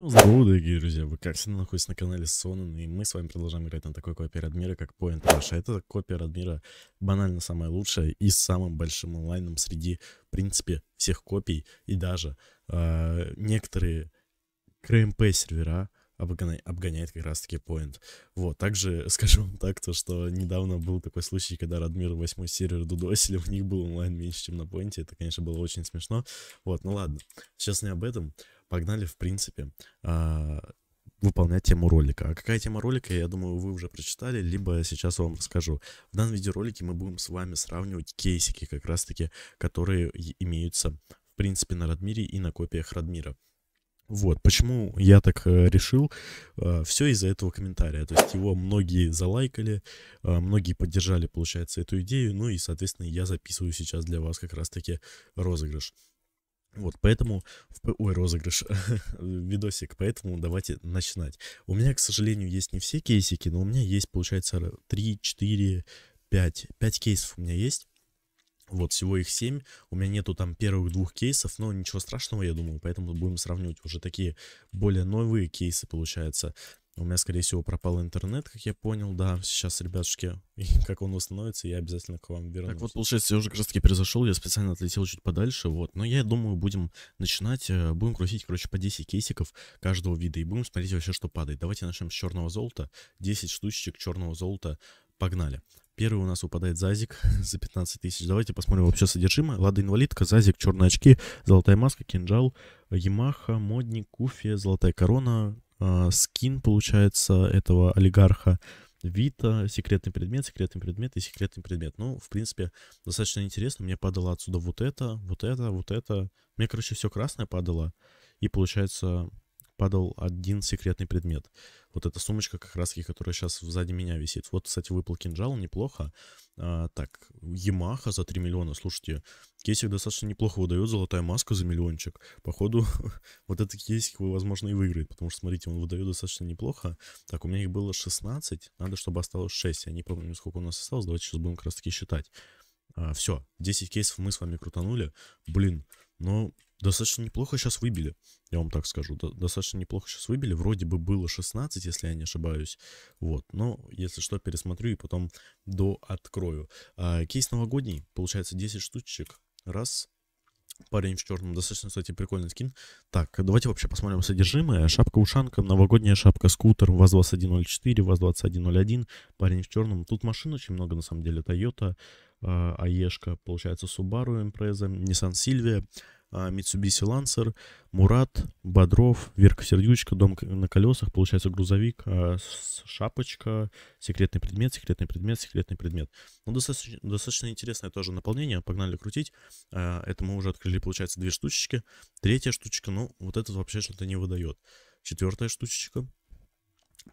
Ну, Здорово, дорогие друзья, вы как всегда находитесь на канале Сонан, и мы с вами продолжаем играть на такой копии от как Point Rush. Это копия от банально самая лучшая и с самым большим онлайном среди, в принципе, всех копий, и даже э, некоторые КРМП сервера обгоняет, обгоняет как раз-таки Point. Вот, также скажу вам так, то, что недавно был такой случай, когда Радмир 8 сервер дудосили, у них был онлайн меньше, чем на Point, это, конечно, было очень смешно. Вот, ну ладно, сейчас не об этом погнали, в принципе, а, выполнять тему ролика. А какая тема ролика, я думаю, вы уже прочитали, либо сейчас вам расскажу. В данном видеоролике мы будем с вами сравнивать кейсики, как раз-таки, которые имеются, в принципе, на Радмире и на копиях Радмира. Вот, почему я так э, решил, э, все из-за этого комментария. То есть его многие залайкали, э, многие поддержали, получается, эту идею. Ну и, соответственно, я записываю сейчас для вас как раз-таки розыгрыш. Вот, поэтому... Ой, розыгрыш. Видосик. Поэтому давайте начинать. У меня, к сожалению, есть не все кейсики, но у меня есть, получается, 3, 4, 5. 5 кейсов у меня есть. Вот, всего их 7. У меня нету там первых двух кейсов, но ничего страшного, я думаю. Поэтому будем сравнивать уже такие более новые кейсы, получается. У меня, скорее всего, пропал интернет, как я понял, да. Сейчас, ребятушки, как он восстановится, я обязательно к вам вернусь. Так вот, получается, я уже как раз таки перезашел, я специально отлетел чуть подальше, вот. Но я думаю, будем начинать, э, будем крутить, короче, по 10 кейсиков каждого вида и будем смотреть вообще, что падает. Давайте начнем с черного золота, 10 штучек черного золота, погнали. Первый у нас упадает Зазик за 15 тысяч. Давайте посмотрим вообще содержимое. Лада инвалидка, Зазик, черные очки, золотая маска, кинжал, Ямаха, модник, Куфия, золотая корона, э, скин, получается, этого олигарха. Вита, секретный предмет, секретный предмет и секретный предмет. Ну, в принципе, достаточно интересно. Мне падало отсюда вот это, вот это, вот это. Мне, короче, все красное падало. И получается, падал один секретный предмет. Вот эта сумочка как раз, которая сейчас сзади меня висит. Вот, кстати, выпал кинжал, неплохо. А, так, Ямаха за 3 миллиона, слушайте, кейсик достаточно неплохо выдает, золотая маска за миллиончик. Походу, вот этот кейсик, возможно, и выиграет, потому что, смотрите, он выдает достаточно неплохо. Так, у меня их было 16, надо, чтобы осталось 6. Я не помню, сколько у нас осталось, давайте сейчас будем как раз таки считать. А, все, 10 кейсов мы с вами крутанули. Блин, ну, достаточно неплохо сейчас выбили, я вам так скажу, достаточно неплохо сейчас выбили, вроде бы было 16, если я не ошибаюсь, вот, но если что, пересмотрю и потом дооткрою. А, кейс новогодний, получается 10 штучек, раз, парень в черном. Достаточно, кстати, прикольный скин. Так, давайте вообще посмотрим содержимое. Шапка-ушанка, новогодняя шапка, скутер, ВАЗ-2104, ВАЗ-2101, парень в черном. Тут машин очень много, на самом деле. Toyota, а, Аешка, получается, Subaru Impreza, Nissan Silvia, а, Mitsubishi Lancer, Мурат, Бодров, Верка Сердючка, дом на колесах, получается грузовик, а, шапочка, секретный предмет, секретный предмет, секретный предмет. Ну, достаточно, достаточно интересное тоже наполнение, погнали крутить. А, это мы уже открыли, получается, две штучечки. Третья штучка, ну, вот этот вообще что-то не выдает. Четвертая штучечка.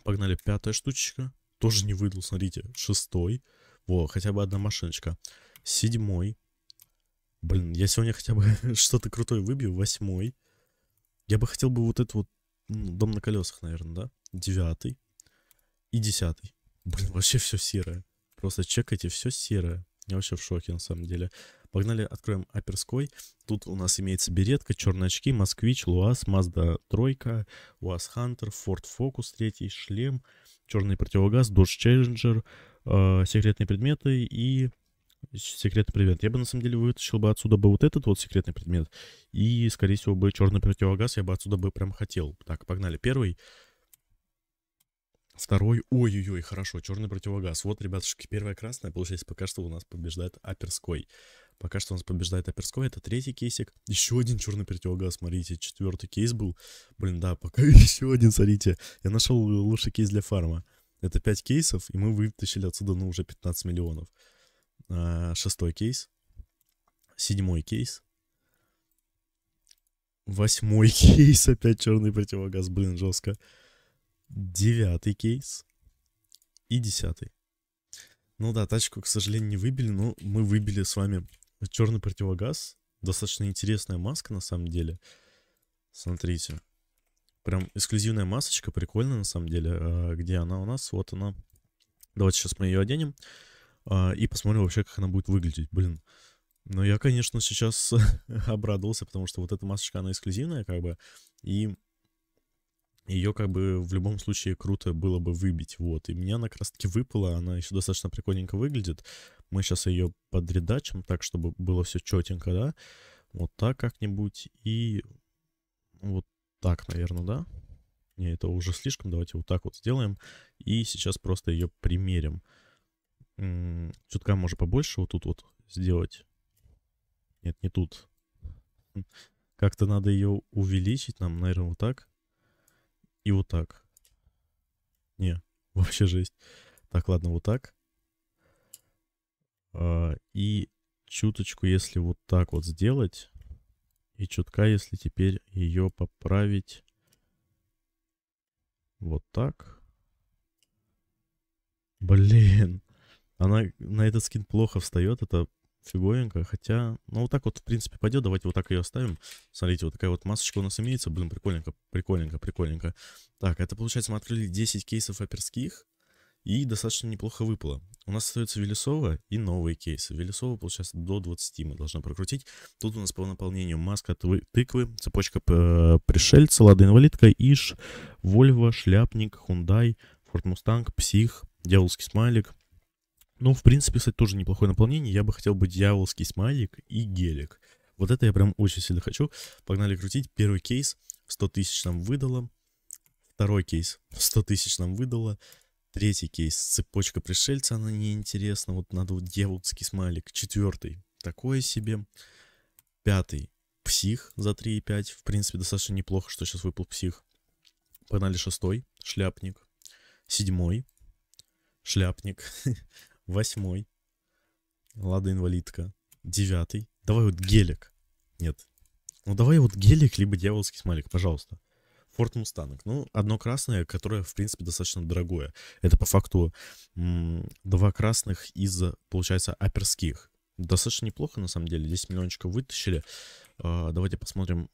Погнали, пятая штучечка. Тоже не выдал, смотрите. Шестой. Во, хотя бы одна машиночка. Седьмой. Блин, я сегодня хотя бы что-то крутое выбью. Восьмой. Я бы хотел бы вот этот вот ну, дом на колесах, наверное, да? Девятый. И десятый. Блин, вообще все серое. Просто чекайте, все серое. Я вообще в шоке, на самом деле. Погнали, откроем Аперской. Тут у нас имеется беретка, черные очки, Москвич, Луаз, Мазда тройка, Уаз Хантер, Форд Фокус третий, шлем, черный противогаз, Dodge Челленджер, э, секретные предметы и секретный предмет. Я бы на самом деле вытащил бы отсюда бы вот этот вот секретный предмет. И, скорее всего, бы черный противогаз я бы отсюда бы прям хотел. Так, погнали. Первый. Второй. Ой-ой-ой, хорошо, черный противогаз. Вот, ребятушки, первая красная. Получается, пока что у нас побеждает Аперской. Пока что у нас побеждает Аперской. Это третий кейсик. Еще один черный противогаз. Смотрите, четвертый кейс был. Блин, да, пока еще один, смотрите. Я нашел лучший кейс для фарма. Это 5 кейсов, и мы вытащили отсюда, ну, уже 15 миллионов. Э, шестой кейс, седьмой кейс, восьмой кейс, опять черный противогаз, блин, жестко, девятый кейс и десятый. Ну да, тачку, к сожалению, не выбили, но мы выбили с вами черный противогаз. Достаточно интересная маска, на самом деле. Смотрите. Прям эксклюзивная масочка, прикольная, на самом деле. А, где она у нас? Вот она. Давайте сейчас мы ее оденем. А, и посмотрел вообще, как она будет выглядеть. Блин, Но я, конечно, сейчас обрадовался, потому что вот эта масочка, она эксклюзивная, как бы, и ее как бы в любом случае круто было бы выбить, вот. И меня она как раз таки выпала, она еще достаточно прикольненько выглядит. Мы сейчас ее подредачим так, чтобы было все четенько, да. Вот так как-нибудь и вот так, наверное, да. Не, это уже слишком, давайте вот так вот сделаем. И сейчас просто ее примерим. Чутка, может, побольше вот тут вот сделать. Нет, не тут. Хм, как-то надо ее увеличить нам, наверное, вот так. И вот так. Не, вообще жесть. Так, ладно, вот так. А, и чуточку, если вот так вот сделать. И чутка, если теперь ее поправить вот так. Блин. Она на этот скин плохо встает, это фиговенько. Хотя, ну вот так вот, в принципе, пойдет. Давайте вот так ее оставим. Смотрите, вот такая вот масочка у нас имеется. Блин, прикольненько, прикольненько, прикольненько. Так, это получается мы открыли 10 кейсов оперских И достаточно неплохо выпало. У нас остается Велесова и новые кейсы. Велесова, получается, до 20 мы должны прокрутить. Тут у нас по наполнению маска тыквы, цепочка э, пришельца, лада-инвалидка, Иш, Вольво, Шляпник, Хундай, Форт Мустанг, Псих, Дьявольский смайлик, ну, в принципе, кстати, тоже неплохое наполнение. Я бы хотел бы дьяволский смайлик и гелик. Вот это я прям очень сильно хочу. Погнали крутить. Первый кейс в 100 тысяч нам выдало. Второй кейс в 100 тысяч нам выдало. Третий кейс, цепочка пришельца, она неинтересна. Вот надо вот дьяволский смайлик. Четвертый, такое себе. Пятый, псих за 3,5. В принципе, достаточно неплохо, что сейчас выпал псих. Погнали шестой, шляпник. Седьмой, шляпник. Восьмой. Лада инвалидка. Девятый. Давай вот гелик. Нет. Ну давай вот гелик, либо дьявольский смайлик, пожалуйста. Форд Мустанг. Ну, одно красное, которое, в принципе, достаточно дорогое. Это по факту два красных из, получается, аперских. Достаточно неплохо, на самом деле. 10 миллиончиков вытащили. А, давайте посмотрим.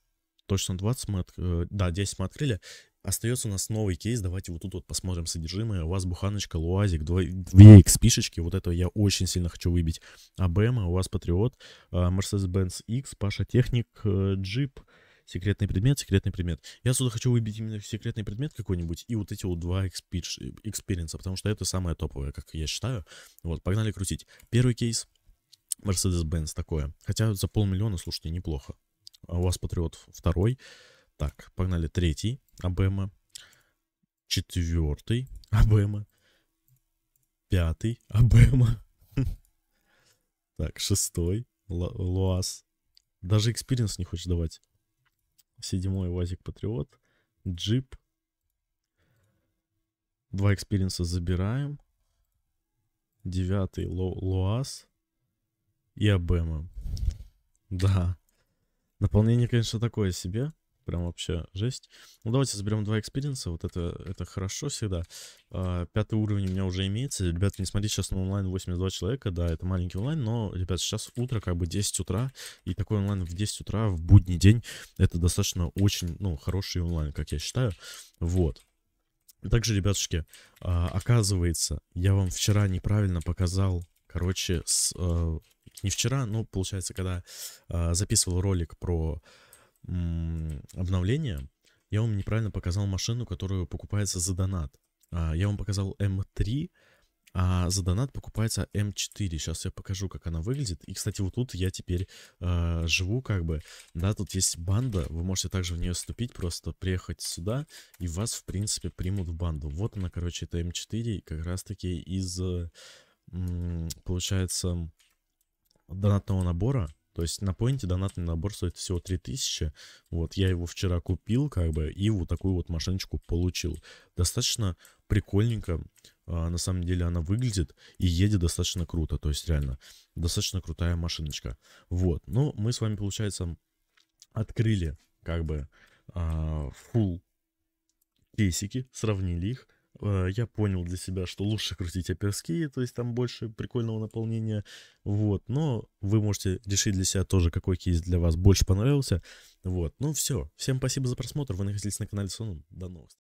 Точно 20 мы от... Э, да, 10 мы открыли. Остается у нас новый кейс, давайте вот тут вот посмотрим содержимое. У вас буханочка, луазик, две X-пишечки, вот это я очень сильно хочу выбить. абема у вас Патриот, а, Mercedes-Benz X, Паша Техник, э, Джип, секретный предмет, секретный предмет. Я сюда хочу выбить именно секретный предмет какой-нибудь и вот эти вот два э, экспириенса, потому что это самое топовое, как я считаю. Вот, погнали крутить. Первый кейс, Mercedes-Benz такое. Хотя за полмиллиона, слушайте, неплохо. А у вас Патриот второй, так, погнали. Третий АБМ. Четвертый АБМ. Пятый АБМ. Так, шестой Луаз. Даже экспириенс не хочешь давать. Седьмой Вазик Патриот. Джип. Два экспириенса забираем. Девятый Луаз. И АБМ. Да. Наполнение, конечно, такое себе. Прям вообще жесть. Ну, давайте заберем два экспедиенса. Вот это, это хорошо всегда. А, пятый уровень у меня уже имеется. Ребята, не смотрите, сейчас на онлайн 82 человека. Да, это маленький онлайн, но, ребят, сейчас утро, как бы 10 утра. И такой онлайн в 10 утра, в будний день, это достаточно очень, ну, хороший онлайн, как я считаю. Вот. Также, ребятушки, а, оказывается, я вам вчера неправильно показал, короче, с... А, не вчера, но получается, когда а, записывал ролик про обновления я вам неправильно показал машину, которую покупается за донат. А, я вам показал М3, а за донат покупается М4. Сейчас я покажу, как она выглядит. И, кстати, вот тут я теперь э, живу как бы. Да, тут есть банда. Вы можете также в нее вступить, просто приехать сюда, и вас, в принципе, примут в банду. Вот она, короче, это М4, как раз-таки из, э, получается, донатного набора. То есть на поинте донатный набор стоит всего 3000. Вот, я его вчера купил, как бы, и вот такую вот машиночку получил. Достаточно прикольненько, а, на самом деле она выглядит и едет достаточно круто. То есть реально, достаточно крутая машиночка. Вот, ну, мы с вами, получается, открыли, как бы, а, full кейсики, сравнили их, Э, я понял для себя, что лучше крутить оперские, то есть там больше прикольного наполнения, вот, но вы можете решить для себя тоже, какой кейс для вас больше понравился, вот, ну все, всем спасибо за просмотр, вы находились на канале Соном, до новых